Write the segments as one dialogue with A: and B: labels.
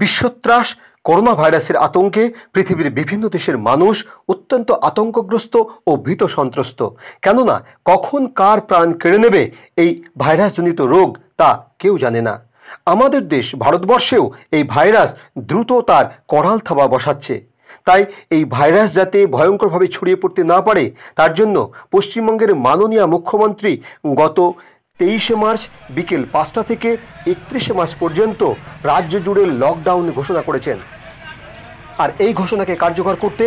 A: বিশ্বত্রাস corona ভাইরাসের আতঙ্কে পৃথিবীর বিভিন্ন দেশের মানুষ অত্যন্ত আতঙ্কগ্রস্ত ও ভীত সন্ত্রস্ত কেননা কখন কার প্রাণ কেড়ে নেবে এই ভাইরাসজনিত রোগ তা কেউ জানে না আমাদের দেশ ভারতবর্ষেও এই ভাইরাস দ্রুত তার করাল থাবা বসাচ্ছে তাই এই ভাইরাস যাতে ভয়ঙ্করভাবে ছড়িয়ে পড়তে না পারে তার জন্য পশ্চিমবঙ্গের মাননীয় মুখ্যমন্ত্রী গত তেইশে মার্চ বিকেল পাঁচটা থেকে একত্রিশে মার্চ পর্যন্ত রাজ্য জুড়ে লকডাউন ঘোষণা করেছেন আর এই ঘোষণাকে কার্যকর করতে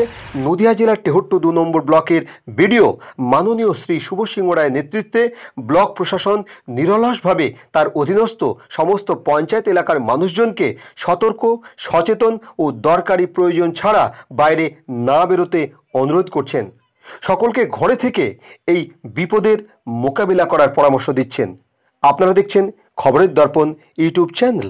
A: নদিয়া জেলার টেহট্টু দু নম্বর ব্লকের বিডিও মাননীয় শ্রী শুভ সিংহ রায়ের নেতৃত্বে ব্লক প্রশাসন নিরলসভাবে তার অধীনস্থ সমস্ত পঞ্চায়েত এলাকার মানুষজনকে সতর্ক সচেতন ও দরকারি প্রয়োজন ছাড়া বাইরে না বেরোতে অনুরোধ করছেন সকলকে ঘরে থেকে এই বিপদের মোকাবিলা করার পরামর্শ দিচ্ছেন আপনারা দেখছেন খবরের দর্পণ ইউটিউব চ্যানেল